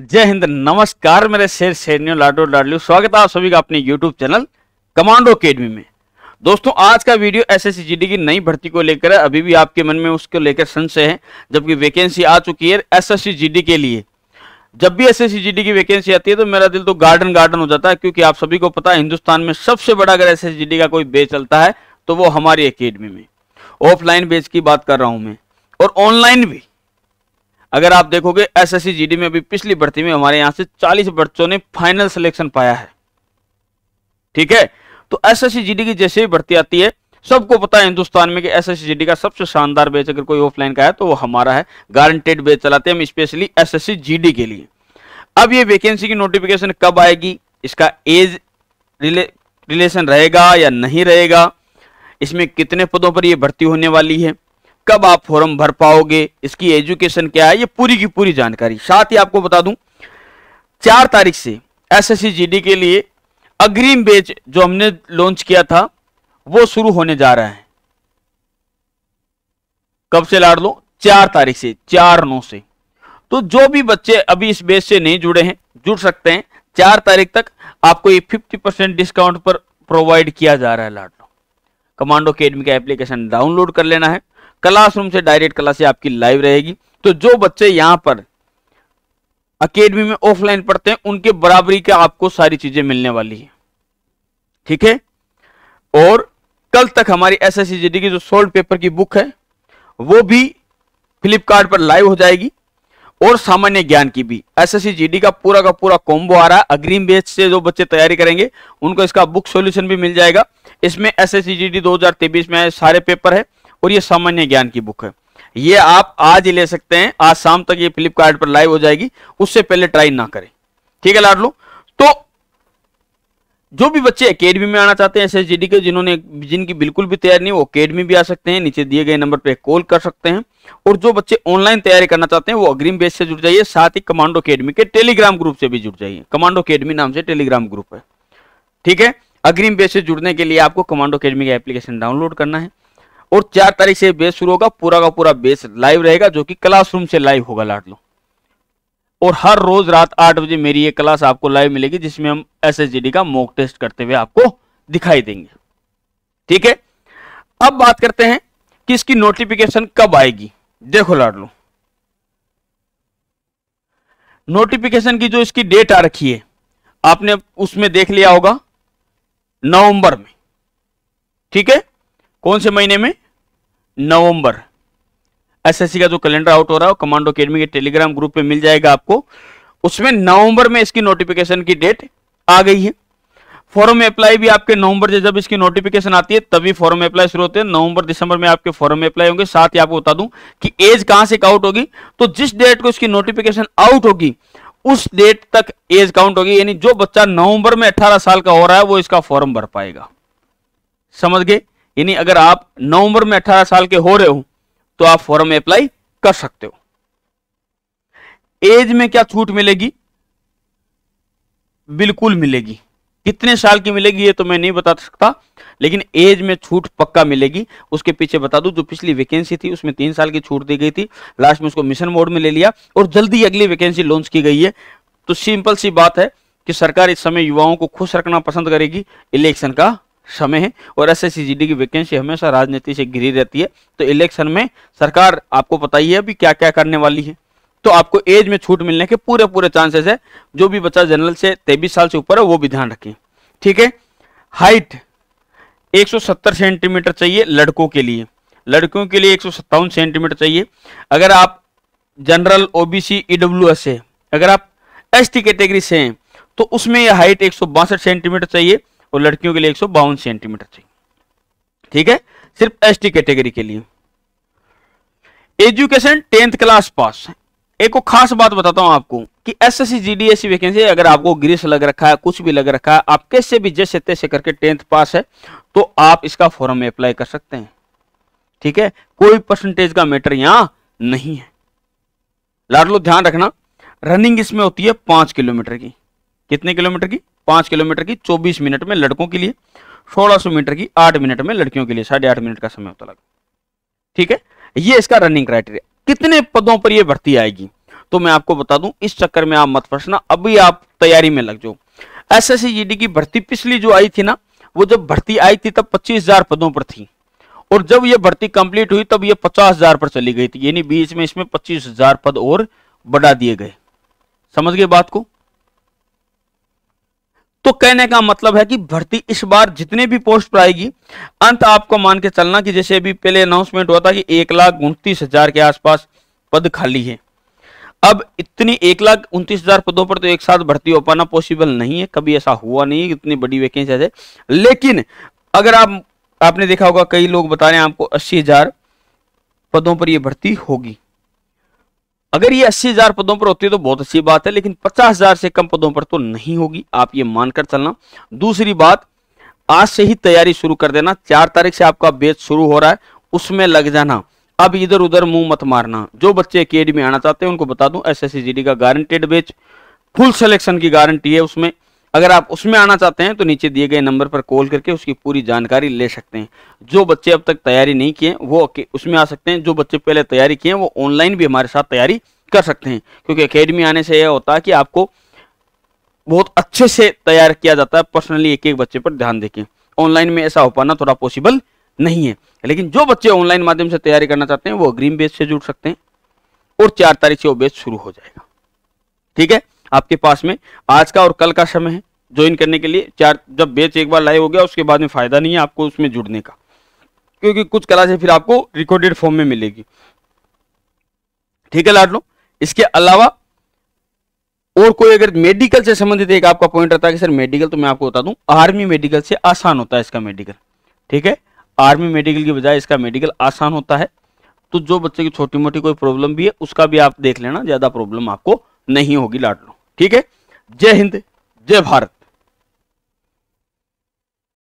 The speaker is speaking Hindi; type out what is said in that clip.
जय हिंद नमस्कार मेरे शेर शेरनियों लाडो लाडलियो स्वागत है आप सभी का अपने YouTube चैनल कमांडो अकेडमी में दोस्तों आज का वीडियो एस एस की नई भर्ती को लेकर है अभी भी आपके मन में उसको लेकर संशय है जबकि वैकेंसी आ चुकी है एस एस के लिए जब भी एस एस की वैकेंसी आती है तो मेरा दिल तो गार्डन गार्डन हो जाता है क्योंकि आप सभी को पता है हिंदुस्तान में सबसे बड़ा अगर एस का कोई बेच चलता है तो वो हमारी अकेडमी में ऑफलाइन बेच की बात कर रहा हूँ मैं और ऑनलाइन भी अगर आप देखोगे एस एस में अभी पिछली भर्ती में हमारे यहाँ से 40 बच्चों ने फाइनल सिलेक्शन पाया है ठीक है तो एस एस की जैसे ही भर्ती आती है सबको पता है हिंदुस्तान में कि एस का सबसे शानदार बैच अगर कोई ऑफलाइन का है तो वो हमारा है गारंटेड बैच चलाते हैं हम स्पेशली एस एस के लिए अब ये वैकेंसी की नोटिफिकेशन कब आएगी इसका एज रिले रिलेशन रहेगा या नहीं रहेगा इसमें कितने पदों पर यह भर्ती होने वाली है कब आप फॉर्म भर पाओगे इसकी एजुकेशन क्या है ये पूरी की पूरी जानकारी साथ ही आपको बता दूं चार तारीख से एसएससी जीडी के लिए अग्रिम बेच जो हमने लॉन्च किया था वो शुरू होने जा रहा है कब से लाड़ लो चार तारीख से चार नौ से तो जो भी बच्चे अभी इस बेच से नहीं जुड़े हैं जुड़ सकते हैं चार तारीख तक आपको ये फिफ्टी परसेंट डिस्काउंट पर प्रोवाइड किया जा रहा है लाडलो कमांडो अकेडमी का एप्लीकेशन डाउनलोड कर लेना है क्लासरूम से डायरेक्ट क्लास आपकी लाइव रहेगी तो जो बच्चे यहाँ पर अकेडमी में ऑफलाइन पढ़ते हैं उनके बराबरी का आपको सारी चीजें मिलने वाली है ठीक है और कल तक हमारी एस एस की जो सोल्ड पेपर की बुक है वो भी फ्लिपकार्ट पर लाइव हो जाएगी और सामान्य ज्ञान की भी एस एस का पूरा का पूरा कॉम्बो आ रहा है अग्रिम बेच से जो बच्चे तैयारी करेंगे उनको इसका बुक सॉल्यूशन भी मिल जाएगा इसमें एस एस 2023 में सारे पेपर है और ये सामान्य ज्ञान की बुक है ये आप आज ही ले सकते हैं आज शाम तक ये फ्लिपकार्ट पर लाइव हो जाएगी उससे पहले ट्राई ना करें ठीक है लाडलो तो जो भी बच्चे अकेडमी में आना चाहते हैं एस के जिन्होंने जिनकी बिल्कुल भी तैयारी नहीं वो अकेडमी भी आ सकते हैं नीचे दिए गए नंबर पर कॉल कर सकते हैं और जो बच्चे ऑनलाइन तैयारी करना चाहते हैं वो अग्रिम बेस से जुड़ जाइए साथ ही कमांडो अकेडमी के टेलीग्राम ग्रुप से भी जुड़ जाइए कमांडो अकेडमी नाम से टेलीग्राम ग्रुप है ठीक है अग्रिम बेस से जुड़ने के लिए आपको कमांडो अकेडमी का एप्लीकेशन डाउनलोड करना है और चार तारीख से बेस शुरू होगा पूरा का पूरा बेस लाइव रहेगा जो कि क्लासरूम से लाइव होगा लाट लो और हर रोज रात आठ बजे मेरी ये क्लास आपको लाइव मिलेगी जिसमें हम एस का मॉक टेस्ट करते हुए आपको दिखाई देंगे ठीक है अब बात करते हैं कि इसकी नोटिफिकेशन कब आएगी देखो लाट लो नोटिफिकेशन की जो इसकी डेट आ रखी है आपने उसमें देख लिया होगा नवंबर में ठीक है कौन से महीने में नवंबर एसएससी का जो कैलेंडर आउट हो रहा है कमांडो अकेडमी के टेलीग्राम ग्रुप में मिल जाएगा आपको उसमें नवंबर में इसकी नोटिफिकेशन की डेट आ गई है फॉर्म अप्लाई भी आपके नवंबर से जब इसकी नोटिफिकेशन आती है तभी फॉर्म अप्लाई शुरू होते हैं नवंबर दिसंबर में आपके फॉर्म अप्लाई होंगे साथ ही आपको बता दूं कि एज कहां से काउंट होगी तो जिस डेट को इसकी नोटिफिकेशन आउट होगी उस डेट तक एज काउंट होगी यानी जो बच्चा नवंबर में 18 साल का हो रहा है वो इसका फॉर्म भर पाएगा समझ गए यानी अगर आप नवंबर में 18 साल के हो रहे हो तो आप फॉर्म में अप्लाई कर सकते हो एज में क्या छूट मिलेगी बिल्कुल मिलेगी कितने साल की मिलेगी ये तो मैं नहीं बता सकता लेकिन एज में छूट पक्का मिलेगी उसके पीछे बता दूं जो पिछली वैकेंसी थी उसमें तीन साल की छूट दी गई थी लास्ट में उसको मिशन मोड में ले लिया और जल्दी अगली वैकेंसी लॉन्च की गई है तो सिंपल सी बात है कि सरकार इस समय युवाओं को खुश रखना पसंद करेगी इलेक्शन का समय है और एस एस की वैकेंसी हमेशा राजनीति से घिरी रहती है तो इलेक्शन में सरकार आपको पता ही है अभी क्या क्या करने वाली है तो आपको एज में छूट मिलने के पूरे पूरे चांसेस है जो भी बच्चा जनरल से तेईस साल से ऊपर है वो भी ध्यान रखें ठीक है हाइट 170 सेंटीमीटर चाहिए लड़कों के लिए लड़कियों के लिए एक सेंटीमीटर चाहिए अगर आप जनरल ओबीसी ईडब्ल्यू से अगर आप एस कैटेगरी से हैं तो उसमें यह हाइट एक सेंटीमीटर चाहिए और लड़कियों के लिए एक सेंटीमीटर चाहिए ठीक है सिर्फ एस कैटेगरी के, लिए एजुकेशन टेंथ क्लास पास एक खास बात बताता हूं आपको कि एसएससी जीडीएससी वैकेंसी अगर आपको ग्रीस लग रखा है कुछ भी लग रखा है आप कैसे भी जैसे तैसे करके टेंथ पास है तो आप इसका फॉर्म में अप्लाई कर सकते हैं ठीक है कोई परसेंटेज का मैटर यहां नहीं है लाड लो ध्यान रखना रनिंग इसमें होती है पांच किलोमीटर की कितने किलोमीटर की पांच किलोमीटर की चौबीस मिनट में लड़कों के लिए सोलह सौ मीटर की आठ मिनट में लड़कियों के लिए साढ़े आठ मिनट का समय होता लगा ठीक है ये इसका रनिंग क्राइटेरिया कितने पदों पर यह भर्ती आएगी तो मैं आपको बता दूं इस चक्कर में आप मत फंसना अभी आप तैयारी में लग जाओ एस एस की भर्ती पिछली जो आई थी ना वो जब भर्ती आई थी तब पच्चीस हजार पदों पर थी और जब ये भर्ती कंप्लीट हुई तब ये पचास हजार पर चली गई थी यानी बीच में इसमें पच्चीस हजार पद और बढ़ा दिए गए समझ गए बात को तो कहने का मतलब है कि भर्ती इस बार जितने भी पोस्ट पर आएगी अंत आपको मान के चलना कि जैसे अभी पहले अनाउंसमेंट हुआ था कि एक लाख उनतीस हजार के आसपास पद खाली है अब इतनी एक लाख उनतीस हजार पदों पर तो एक साथ भर्ती हो पाना पॉसिबल नहीं है कभी ऐसा हुआ नहीं इतनी बड़ी वैकेंसी है लेकिन अगर आप आपने देखा होगा कई लोग बता रहे हैं आपको अस्सी हजार पदों पर यह भर्ती होगी अगर ये अस्सी हजार पदों पर होती है तो बहुत अच्छी बात है लेकिन पचास हजार से कम पदों पर तो नहीं होगी आप ये मानकर चलना दूसरी बात आज से ही तैयारी शुरू कर देना चार तारीख से आपका बेच शुरू हो रहा है उसमें लग जाना अब इधर उधर मुंह मत मारना जो बच्चे अकेडमी आना चाहते हैं उनको बता दूं एस का गारंटेड बेच फुल सिलेक्शन की गारंटी है उसमें अगर आप उसमें आना चाहते हैं तो नीचे दिए गए नंबर पर कॉल करके उसकी पूरी जानकारी ले सकते हैं जो बच्चे अब तक तैयारी नहीं किए वो उसमें आ सकते हैं जो बच्चे पहले तैयारी किए हैं वो ऑनलाइन भी हमारे साथ तैयारी कर सकते हैं क्योंकि अकेडमी आने से यह होता है कि आपको बहुत अच्छे से तैयार किया जाता है पर्सनली एक एक बच्चे पर ध्यान देखें ऑनलाइन में ऐसा हो पाना थोड़ा पॉसिबल नहीं है लेकिन जो बच्चे ऑनलाइन माध्यम से तैयारी करना चाहते हैं वो अग्रीम बेच से जुड़ सकते हैं और चार तारीख से वो बेच शुरू हो जाएगा ठीक है आपके पास में आज का और कल का समय है ज्वाइन करने के लिए चार जब बेच एक बार लाइव हो गया उसके बाद में फ़ायदा नहीं है आपको उसमें जुड़ने का क्योंकि कुछ क्लासें फिर आपको रिकॉर्डेड फॉर्म में मिलेगी ठीक है लाडलो इसके अलावा और कोई अगर मेडिकल से संबंधित एक आपका पॉइंट रहता है कि सर मेडिकल तो मैं आपको बता दूं आर्मी मेडिकल से आसान होता है इसका मेडिकल ठीक है आर्मी मेडिकल की बजाय इसका मेडिकल आसान होता है तो जो बच्चे की छोटी मोटी कोई प्रॉब्लम भी है उसका भी आप देख लेना ज़्यादा प्रॉब्लम आपको नहीं होगी लाडलो लो ठीक है जय हिंद जय भारत